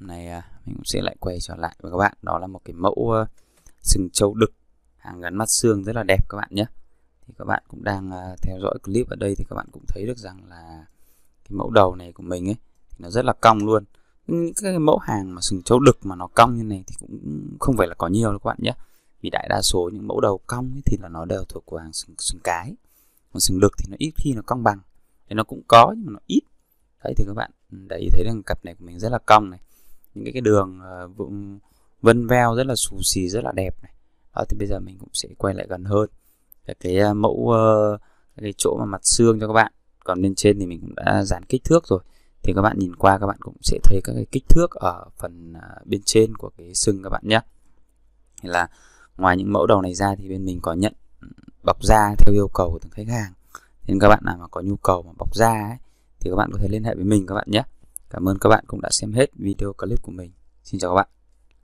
hôm nay à, mình cũng sẽ lại quay trở lại với các bạn đó là một cái mẫu ờ, sừng trâu đực hàng gắn mắt xương rất là đẹp các bạn nhé thì các bạn cũng đang à, theo dõi clip ở đây thì các bạn cũng thấy được rằng là cái mẫu đầu này của mình ấy thì nó rất là cong luôn những cái mẫu hàng mà sừng trâu đực mà nó cong như này thì cũng không phải là có nhiều đâu các bạn nhé vì đại đa số những mẫu đầu cong ấy thì là nó đều thuộc của hàng sừng, sừng cái còn sừng đực thì nó ít khi nó cong bằng thì nó cũng có nhưng mà nó ít đấy thì các bạn ừ, đấy thấy rằng cặp này của mình rất là cong này những cái, đường uh, vân veo rất là xù xì rất là đẹp này đó thì bây giờ mình cũng sẽ quay lại gần hơn cái, ờ, mẫu ờ, cái chỗ mà mặt xương cho các bạn còn bên trên thì mình cũng đã dán kích thước rồi thì các bạn nhìn qua các bạn cũng sẽ thấy các cái kích thước ở phần bên trên của cái xương các bạn nhé thì là ngoài những mẫu đầu này ra thì bên mình có nhận bọc da theo yêu cầu của từng khách hàng nên các bạn nào mà có nhu cầu mà bọc da ấy, thì các bạn có thể liên hệ với mình các bạn nhé Cảm ơn các bạn cũng đã xem hết video clip của mình. Xin chào các bạn.